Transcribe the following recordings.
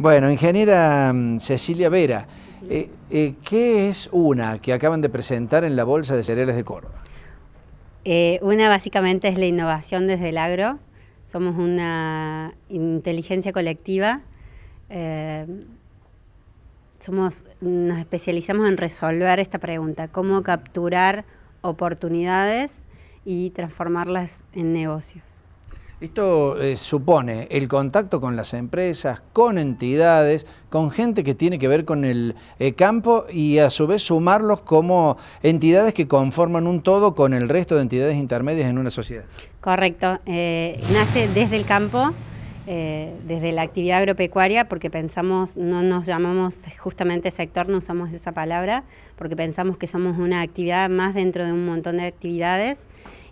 Bueno, ingeniera mm, Cecilia Vera, eh, eh, ¿qué es una que acaban de presentar en la Bolsa de Cereales de Córdoba? Eh, una básicamente es la innovación desde el agro. Somos una inteligencia colectiva. nos especializamos en resolver esta pregunta, cómo capturar oportunidades y transformarlas en negocios. Esto eh, supone el contacto con las empresas, con entidades, con gente que tiene que ver con el eh, campo y a su vez sumarlos como entidades que conforman un todo con el resto de entidades intermedias en una sociedad. Correcto. Eh, nace desde el campo, desde la actividad agropecuaria, porque pensamos, no nos llamamos justamente sector, no usamos esa palabra, porque pensamos que somos una actividad más dentro de un montón de actividades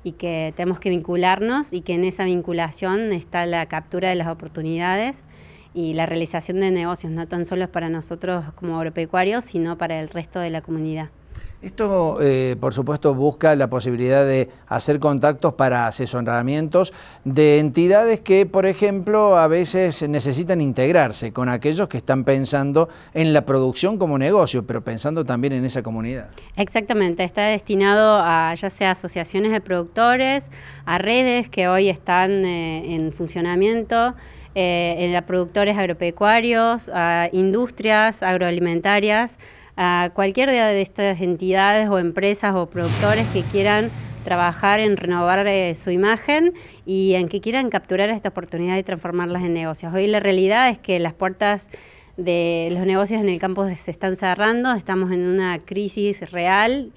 y que tenemos que vincularnos y que en esa vinculación está la captura de las oportunidades y la realización de negocios, no tan solo para nosotros como agropecuarios, sino para el resto de la comunidad. Esto, eh, por supuesto, busca la posibilidad de hacer contactos para asesoramientos de entidades que, por ejemplo, a veces necesitan integrarse con aquellos que están pensando en la producción como negocio, pero pensando también en esa comunidad. Exactamente, está destinado a ya sea asociaciones de productores, a redes que hoy están eh, en funcionamiento. Eh, a productores agropecuarios, a industrias agroalimentarias, a cualquier de estas entidades o empresas o productores que quieran trabajar en renovar eh, su imagen y en que quieran capturar esta oportunidad y transformarlas en negocios. Hoy la realidad es que las puertas de los negocios en el campo se están cerrando, estamos en una crisis real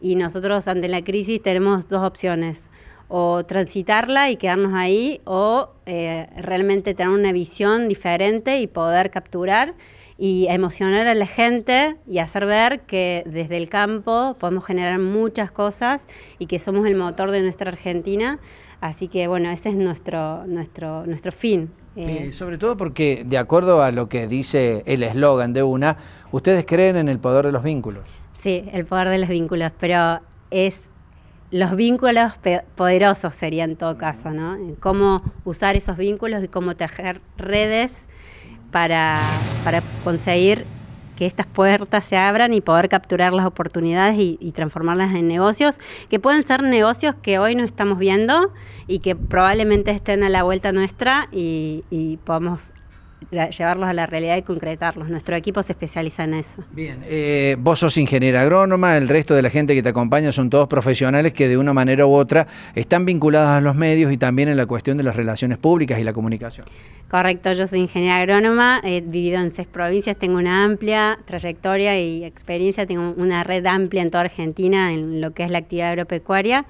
y nosotros ante la crisis tenemos dos opciones o transitarla y quedarnos ahí o eh, realmente tener una visión diferente y poder capturar y emocionar a la gente y hacer ver que desde el campo podemos generar muchas cosas y que somos el motor de nuestra Argentina. Así que bueno, ese es nuestro, nuestro, nuestro fin. Eh, sobre todo porque, de acuerdo a lo que dice el eslogan de una, ustedes creen en el poder de los vínculos. Sí, el poder de los vínculos, pero es los vínculos poderosos sería en todo caso, ¿no? cómo usar esos vínculos y cómo tejer redes para, para, conseguir que estas puertas se abran y poder capturar las oportunidades y, transformarlas en negocios, que pueden ser negocios que hoy no estamos viendo y que probablemente estén a la vuelta nuestra y, y podamos llevarlos a la realidad y concretarlos. Nuestro equipo se especializa en eso. Bien, eh, vos sos ingeniera agrónoma, el resto de la gente que te acompaña son todos profesionales que de una manera u otra están vinculados a los medios y también en la cuestión de las relaciones públicas y la comunicación. Correcto, yo soy ingeniera agrónoma, eh, divido en seis provincias, tengo una amplia trayectoria y experiencia, tengo una red amplia en toda Argentina en lo que es la actividad agropecuaria.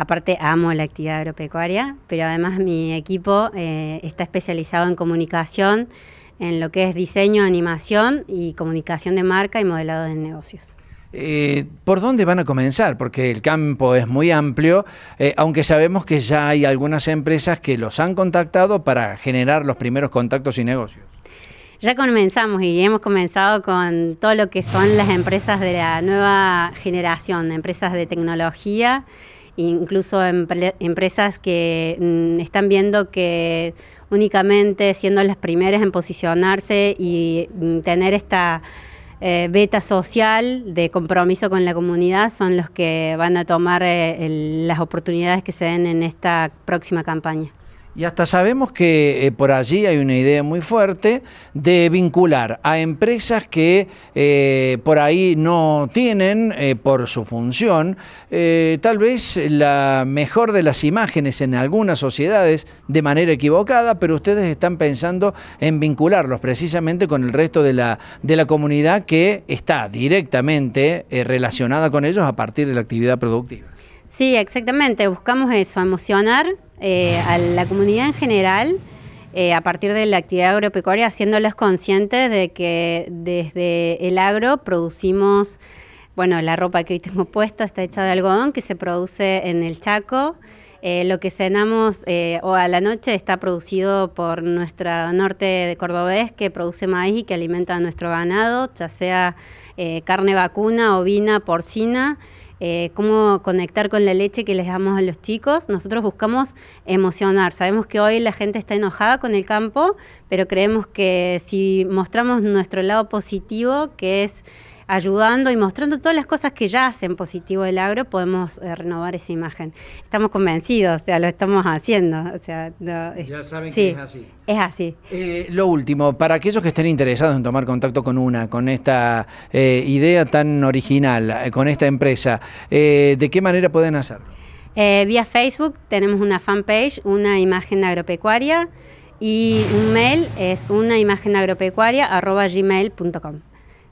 Aparte, amo la actividad agropecuaria, pero además mi equipo eh, está especializado en comunicación, en lo que es diseño, animación y comunicación de marca y modelado de negocios. Eh, ¿Por dónde van a comenzar? Porque el campo es muy amplio, eh, aunque sabemos que ya hay algunas empresas que los han contactado para generar los primeros contactos y negocios. Ya comenzamos y hemos comenzado con todo lo que son las empresas de la nueva generación, empresas de tecnología incluso empresas que mm, están viendo que únicamente siendo las primeras en posicionarse y mm, tener esta eh, beta social de compromiso con la comunidad son los que van a tomar eh, las oportunidades que se den en esta próxima campaña. Y hasta sabemos que eh, por allí hay una idea muy fuerte de vincular a empresas que eh, por ahí no tienen, eh, por su función, tal vez la mejor de las imágenes en algunas sociedades de manera equivocada, pero ustedes están pensando en vincularlos precisamente con el resto de la, de la comunidad que está directamente relacionada con ellos a partir de la actividad productiva. Sí, exactamente, buscamos eso, emocionar eh, a la comunidad en general eh, a partir de la actividad agropecuaria, haciéndolos conscientes de que desde el agro producimos, bueno, la ropa que hoy tengo puesta está hecha de algodón que se produce en el Chaco. Eh, lo que cenamos o a la noche está producido por nuestra norte de cordobés que produce maíz y que alimenta a nuestro ganado, ya sea carne vacuna, ovina, porcina. Eh, cómo conectar con la leche que les damos a los chicos. Nosotros buscamos emocionar. Sabemos que hoy la gente está enojada con el campo, pero creemos que si mostramos nuestro lado positivo, que es ayudando y mostrando todas las cosas que ya hacen positivo el agro, podemos eh, renovar esa imagen. Estamos convencidos, o sea, lo estamos haciendo. O ya saben que es así. Es así. Eh, lo último, para aquellos que estén interesados en tomar contacto con una, con esta eh, idea tan original, con esta empresa, ¿de qué manera pueden hacerlo? vía Facebook tenemos una fanpage, una imagen agropecuaria y un mail es una imagen agropecuaria gmail.com.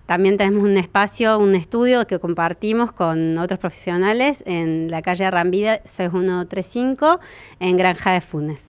También tenemos un espacio, un estudio que compartimos con otros profesionales en la calle Arrambida 6135 en Granja de Funes.